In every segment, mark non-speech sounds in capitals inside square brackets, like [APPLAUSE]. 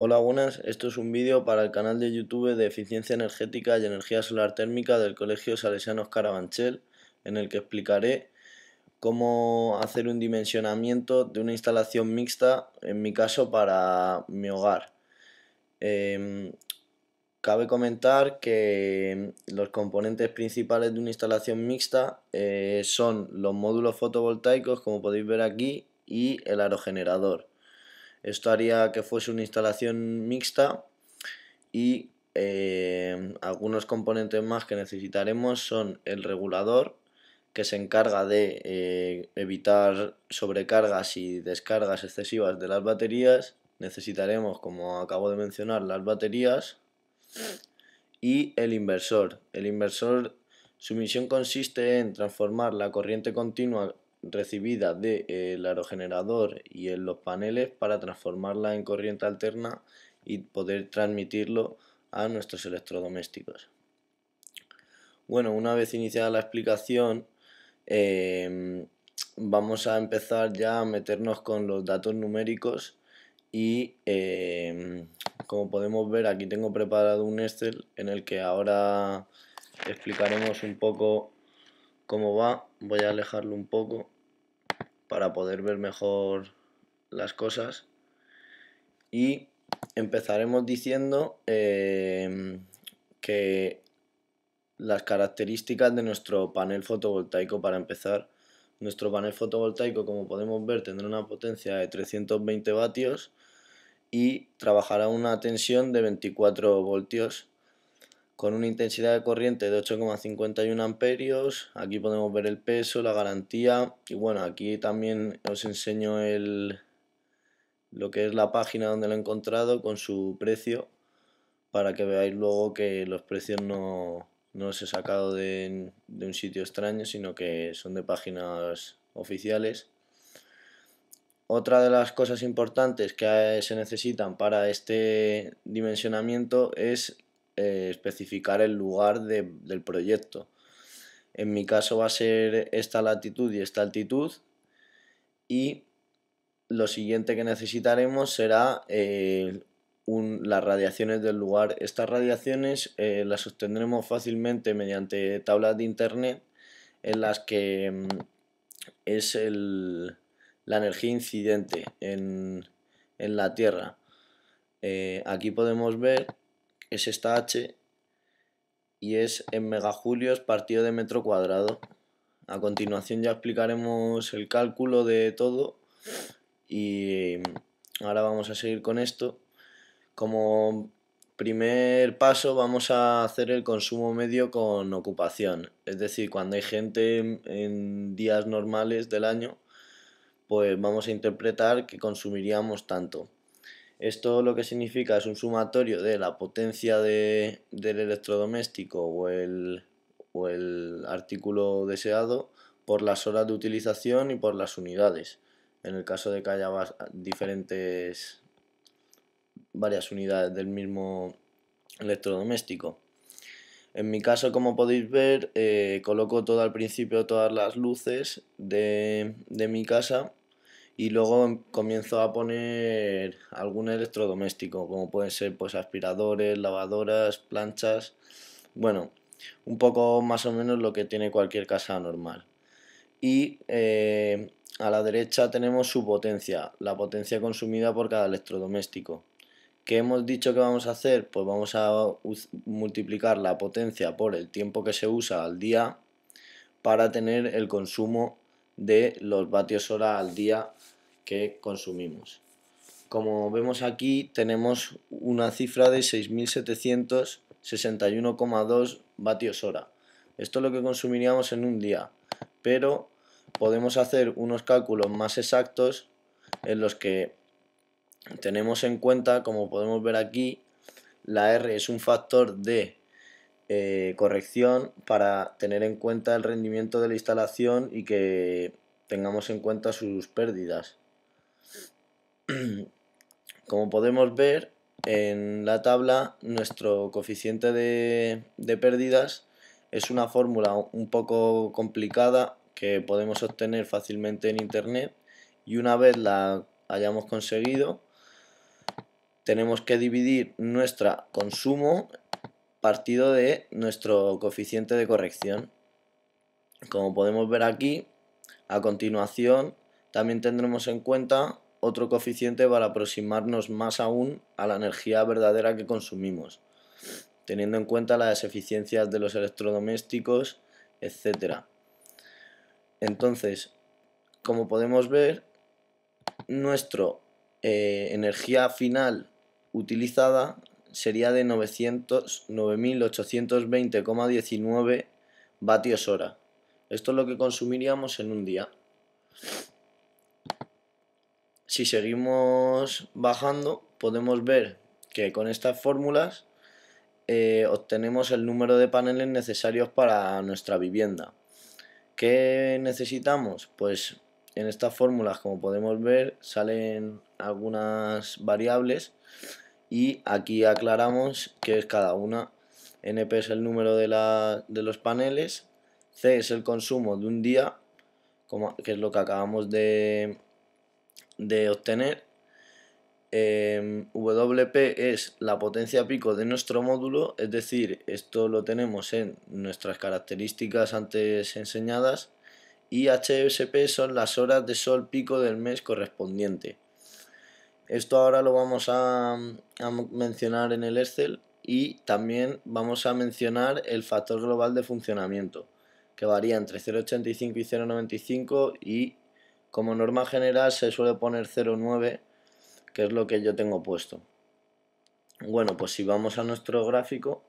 Hola buenas, esto es un vídeo para el canal de YouTube de Eficiencia Energética y Energía Solar Térmica del Colegio Salesianos Carabanchel, en el que explicaré cómo hacer un dimensionamiento de una instalación mixta, en mi caso para mi hogar. Em, cabe comentar que los componentes principales de una instalación mixta eh, son los módulos fotovoltaicos, como podéis ver aquí, y el aerogenerador. Esto haría que fuese una instalación mixta y eh, algunos componentes más que necesitaremos son el regulador que se encarga de eh, evitar sobrecargas y descargas excesivas de las baterías. Necesitaremos, como acabo de mencionar, las baterías y el inversor. El inversor, su misión consiste en transformar la corriente continua recibida del de, eh, el aerogenerador y en los paneles para transformarla en corriente alterna y poder transmitirlo a nuestros electrodomésticos. Bueno, una vez iniciada la explicación, em, vamos a empezar ya a meternos con los datos numéricos y em, como podemos ver aquí tengo preparado un Excel en el que ahora explicaremos un poco como va. Voy a alejarlo un poco para poder ver mejor las cosas. Y empezaremos diciendo em, que las características de nuestro panel fotovoltaico para empezar. Nuestro panel fotovoltaico, como podemos ver, tendrá una potencia de 320 vatios y trabajará una tensión de 24 voltios con una intensidad de corriente de 8,51 amperios. Aquí podemos ver el peso, la garantía y bueno, aquí también os enseño el, lo que es la página donde lo he encontrado con su precio para que veáis luego que los precios no, no los he sacado de, de un sitio extraño, sino que son de páginas oficiales. Otra de las cosas importantes que se necesitan para este dimensionamiento es eh, especificar el lugar del proyecto. En mi caso va a ser esta latitud y esta altitud. Y lo siguiente que necesitaremos será eh, las radiaciones del lugar. Estas radiaciones eh, las obtendremos fácilmente mediante tablas de internet en las que mm, es la energía incidente en, la Tierra. aquí podemos ver es esta h y es en megajulios partido de metro cuadrado. A continuación ya explicaremos el cálculo de todo y ahora vamos a seguir con esto. Como primer paso vamos a hacer el consumo medio con ocupación. Es decir, cuando hay gente en días normales del año, pues vamos a interpretar que consumiríamos tanto. Esto lo que significa es un sumatorio de la potencia del electrodoméstico o el, o el artículo deseado por las horas de utilización y por las unidades. En el caso de que haya diferentes, varias unidades del mismo electrodoméstico. En mi caso, como podéis ver, eh, coloco todo al principio todas las luces de, de mi casa y luego em, comienzo a poner algún electrodoméstico, como pueden ser pues aspiradores, lavadoras, planchas, bueno, un poco más o menos lo que tiene cualquier casa normal. Y eh, a la derecha tenemos su potencia, la potencia consumida por cada electrodoméstico. ¿Qué hemos dicho que vamos a hacer? Pues vamos a multiplicar la potencia por el tiempo que se usa al día para tener el consumo de los vatios hora al día que consumimos. Como vemos aquí, tenemos una cifra de 6.761,2 vatios hora. Esto es lo que consumiríamos en un día, pero podemos hacer unos cálculos más exactos en los que tenemos en cuenta, como podemos ver aquí, la R es un factor de eh, corrección para tener en cuenta el rendimiento de la instalación y que tengamos en cuenta sus pérdidas. [CLEARS THROAT] Como podemos ver en la tabla, nuestro coeficiente de, de pérdidas es una fórmula un poco complicada que podemos obtener fácilmente en internet y una vez la hayamos conseguido tenemos que dividir nuestro consumo partido de nuestro coeficiente de corrección. Como podemos ver aquí, a continuación también tendremos en cuenta otro coeficiente para aproximarnos más aún a la energía verdadera que consumimos, teniendo en cuenta las eficiencias de los electrodomésticos, etc. Entonces, como podemos ver, nuestra eh, energía final utilizada sería de 9.820,19 vatios hora. Esto es lo que consumiríamos en un día. Si seguimos bajando, podemos ver que con estas fórmulas eh, obtenemos el número de paneles necesarios para nuestra vivienda. ¿Qué necesitamos? Pues en estas fórmulas, como podemos ver, salen algunas variables y aquí aclaramos que es cada una. NP es el número de, los paneles, C es el consumo de un día, que es lo que acabamos de, obtener. Em, WP es la potencia pico de nuestro módulo, es decir, esto lo tenemos en nuestras características antes enseñadas. Y HSP son las horas de sol pico del mes correspondiente. Esto ahora lo vamos a, mencionar en el Excel y también vamos a mencionar el factor global de funcionamiento, que varía entre 0.85 y 0.95 y como norma general se suele poner 0.9, que es lo que yo tengo puesto. Bueno, pues si vamos a nuestro gráfico,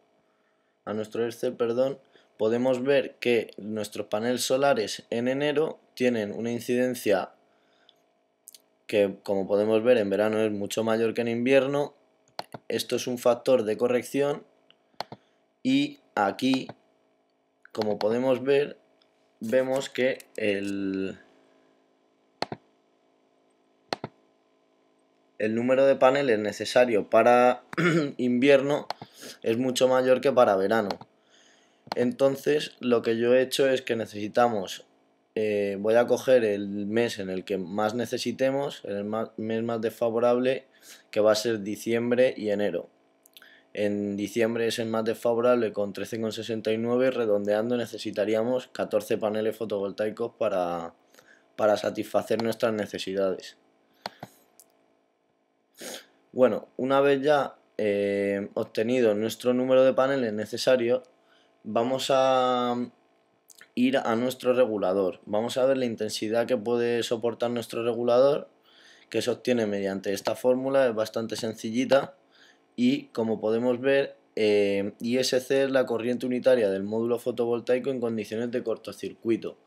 a nuestro Excel, perdón, podemos ver que nuestros paneles solares en enero tienen una incidencia que como podemos ver en verano es mucho mayor que en invierno. Esto es un factor de corrección y aquí, como podemos ver, vemos que el, el número de paneles necesario para [CLEARS THROAT] invierno es mucho mayor que para verano. Entonces, lo que yo he hecho es que necesitamos eh, voy a coger el mes en el que más necesitemos, el mes más desfavorable, que va a ser diciembre y enero. En diciembre es el más desfavorable con 13,69, redondeando necesitaríamos 14 paneles fotovoltaicos para, para satisfacer nuestras necesidades. Bueno, una vez ya eh, obtenido nuestro número de paneles necesarios, vamos a ir a nuestro regulador. Vamos a ver la intensidad que puede soportar nuestro regulador, que se obtiene mediante esta fórmula, es bastante sencillita y como podemos ver, eh, ISC es la corriente unitaria del módulo fotovoltaico en condiciones de cortocircuito.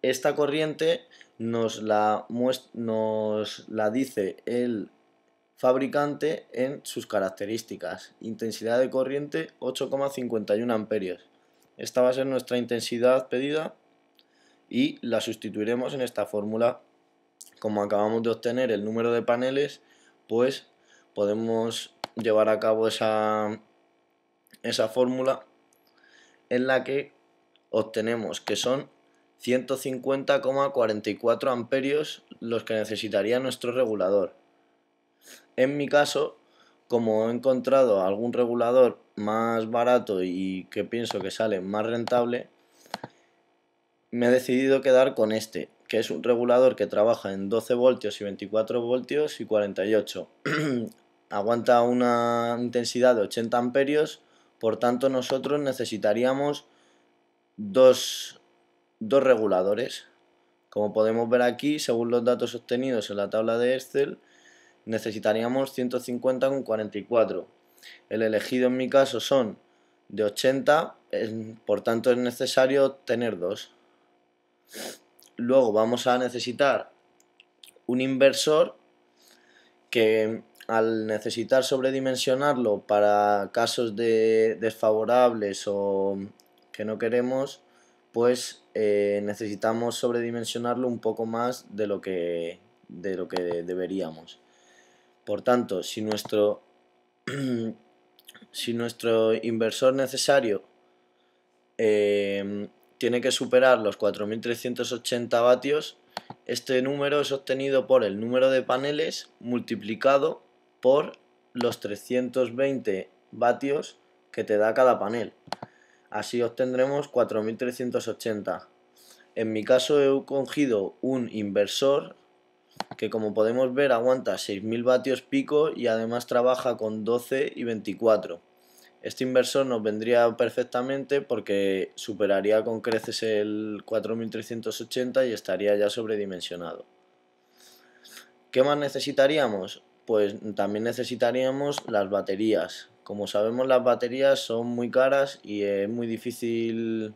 Esta corriente nos la, nos la dice el fabricante en sus características. Intensidad de corriente 8,51 amperios. Esta va a ser nuestra intensidad pedida y la sustituiremos en esta fórmula. Como acabamos de obtener el número de paneles, pues podemos llevar a cabo esa, esa fórmula en la que obtenemos que son 150,44 amperios los que necesitaría nuestro regulador. En mi caso, como he encontrado algún regulador más barato y que pienso que sale más rentable, me he decidido quedar con este, que es un regulador que trabaja en 12 voltios y 24 voltios y 48. [CLEARS THROAT] Aguanta una intensidad de 80 amperios, por tanto nosotros necesitaríamos dos, dos reguladores. Como podemos ver aquí, según los datos obtenidos en la tabla de Excel, necesitaríamos 150 con 44 el elegido en mi caso son de 80, por tanto es necesario tener dos. Luego vamos a necesitar un inversor que al necesitar sobredimensionarlo para casos de desfavorables o que no queremos, pues eh, necesitamos sobredimensionarlo un poco más de lo que, de lo que deberíamos. Por tanto, si nuestro [CLEARS THROAT] si nuestro inversor necesario em, tiene que superar los 4.380 vatios, este número es obtenido por el número de paneles multiplicado por los 320 vatios que te da cada panel. Así obtendremos 4.380. En mi caso he cogido un inversor que como podemos ver aguanta 6.000 vatios pico y además trabaja con 12 y 24. Este inversor nos vendría perfectamente porque superaría con creces el 4380 y estaría ya sobredimensionado. ¿Qué más necesitaríamos? Pues también necesitaríamos las baterías. Como sabemos las baterías son muy caras y es muy difícil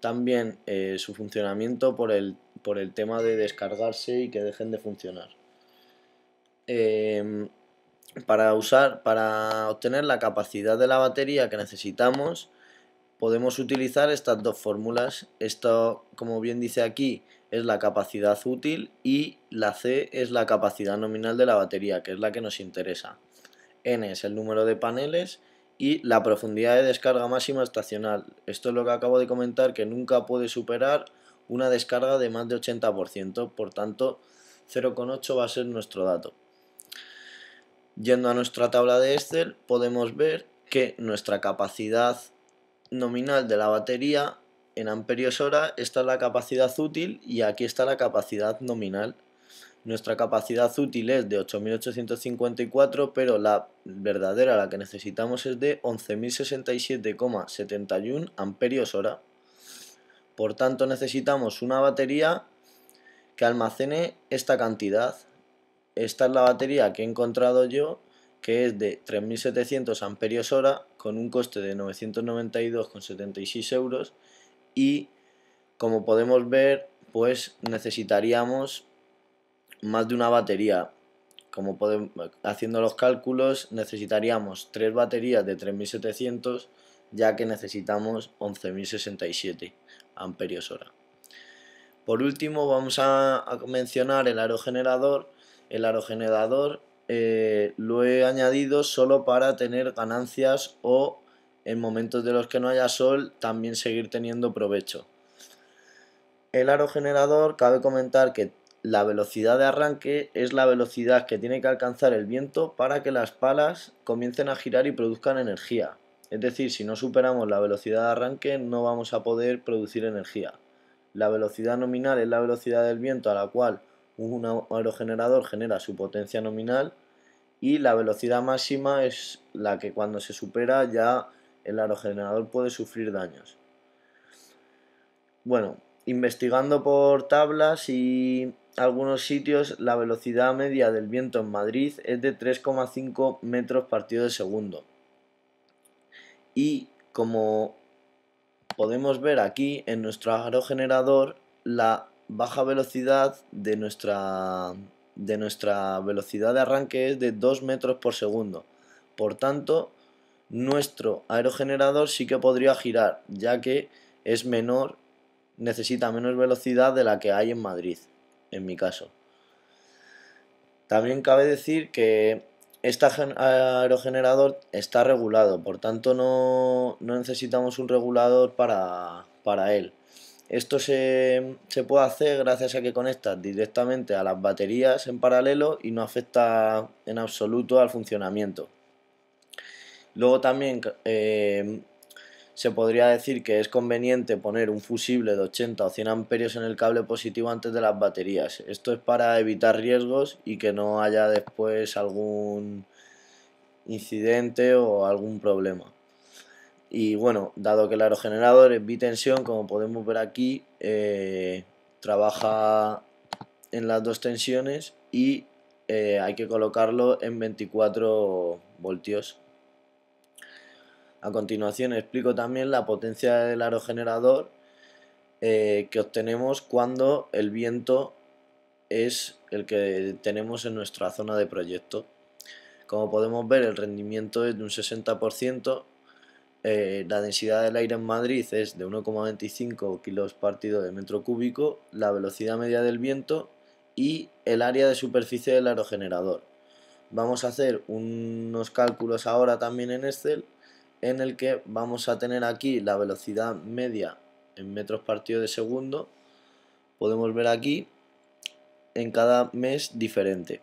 también eh, su funcionamiento por el por el tema de descargarse y que dejen de funcionar. Em, para usar, para obtener la capacidad de la batería que necesitamos, podemos utilizar estas dos fórmulas. Esto, como bien dice aquí, es la capacidad útil y la C es la capacidad nominal de la batería, que es la que nos interesa. N es el número de paneles y la profundidad de descarga máxima estacional. Esto es lo que acabo de comentar, que nunca puede superar una descarga de más de 80%, por tanto 0,8 va a ser nuestro dato. Yendo a nuestra tabla de Excel podemos ver que nuestra capacidad nominal de la batería en amperios hora, esta es la capacidad útil y aquí está la capacidad nominal. Nuestra capacidad útil es de 8.854, pero la verdadera, la que necesitamos, es de 11.067,71 amperios hora. Por tanto, necesitamos una batería que almacene esta cantidad. Esta es la batería que he encontrado yo, que es de 3.700 amperios hora, con un coste de 992,76 euros. Y como podemos ver, pues necesitaríamos más de una batería. Como podemos, haciendo los cálculos, necesitaríamos tres baterías de 3.700, ya que necesitamos 11.067 amperios hora. Por último, vamos a, mencionar el aerogenerador. El aerogenerador eh, lo he añadido solo para tener ganancias o en momentos de los que no haya sol también seguir teniendo provecho. El aerogenerador, cabe comentar que la velocidad de arranque es la velocidad que tiene que alcanzar el viento para que las palas comiencen a girar y produzcan energía. Es decir, si no superamos la velocidad de arranque no vamos a poder producir energía. La velocidad nominal es la velocidad del viento a la cual un aerogenerador genera su potencia nominal y la velocidad máxima es la que cuando se supera ya el aerogenerador puede sufrir daños. Bueno, investigando por tablas y algunos sitios, la velocidad media del viento en Madrid es de 3,5 metros partido de segundo y como podemos ver aquí en nuestro aerogenerador la baja velocidad de nuestra, de nuestra velocidad de arranque es de 2 metros por segundo. Por tanto, nuestro aerogenerador sí que podría girar, ya que es menor, necesita menos velocidad de la que hay en Madrid, en mi caso. También cabe decir que este aerogenerador está regulado, por tanto no, necesitamos un regulador para, él. Esto se, puede hacer gracias a que conectas directamente a las baterías en paralelo y no afecta en absoluto al funcionamiento. Luego también eh, se podría decir que es conveniente poner un fusible de 80 o 100 amperios en el cable positivo antes de las baterías. Esto es para evitar riesgos y que no haya después algún incidente o algún problema. Y bueno, dado que el aerogenerador es bitensión, como podemos ver aquí, eh, trabaja en las dos tensiones y eh, hay que colocarlo en 24 voltios. A continuación explico también la potencia del aerogenerador eh, que obtenemos cuando el viento es el que tenemos en nuestra zona de proyecto. Como podemos ver el rendimiento es de un 60%, eh, la densidad del aire en Madrid es de 1,25 kilos partido de metro cúbico, la velocidad media del viento y el área de superficie del aerogenerador. Vamos a hacer unos cálculos ahora también en Excel en el que vamos a tener aquí la velocidad media en metros partido de segundo. Podemos ver aquí en cada mes diferente.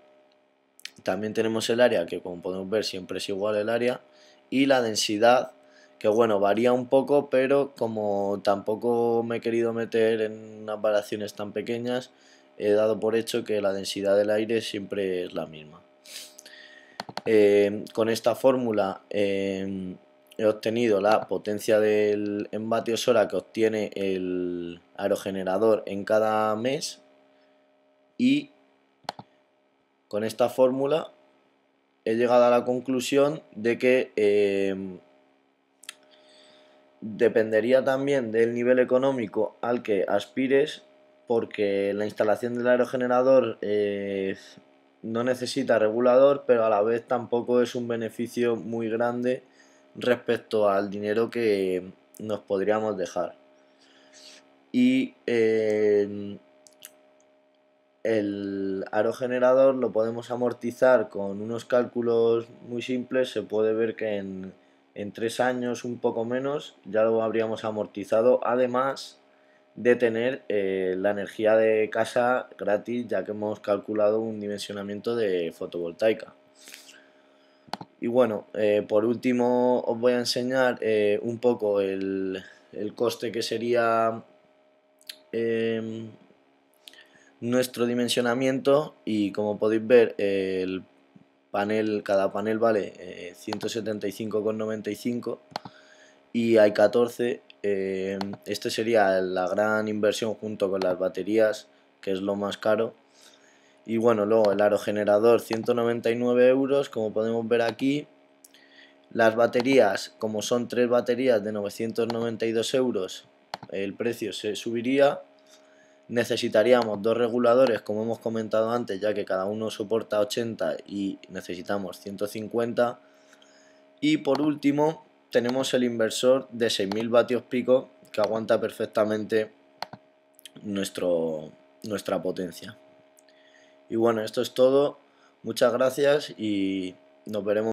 También tenemos el área, que como podemos ver siempre es igual el área, y la densidad, que bueno, varía un poco, pero como tampoco me he querido meter en unas variaciones tan pequeñas, he dado por hecho que la densidad del aire siempre es la misma. Eh, con esta fórmula eh, he obtenido la potencia del en vatios que obtiene el aerogenerador en cada mes y con esta fórmula he llegado a la conclusión de que em, dependería también del nivel económico al que aspires porque la instalación del aerogenerador eh, no necesita regulador pero a la vez tampoco es un beneficio muy grande respecto al dinero que nos podríamos dejar. Y eh, el aerogenerador generador lo podemos amortizar con unos cálculos muy simples. Se puede ver que en, tres años, un poco menos, ya lo habríamos amortizado. Además de tener eh, la energía de casa gratis, ya que hemos calculado un dimensionamiento de fotovoltaica. Y bueno, eh, por último os voy a enseñar eh, un poco el, coste que sería em, nuestro dimensionamiento y como podéis ver el panel, cada panel vale 175,95 eh, y hay 14. Em, este sería la gran inversión junto con las baterías que es lo más caro y bueno, luego el aerogenerador 199 euros, como podemos ver aquí. Las baterías, como son tres baterías de 992 euros, el precio se subiría. Necesitaríamos dos reguladores, como hemos comentado antes, ya que cada uno soporta 80 y necesitamos 150. Y por último, tenemos el inversor de 6.000 vatios pico que aguanta perfectamente nuestro, nuestra potencia. Y bueno, esto es todo. Muchas gracias y nos veremos.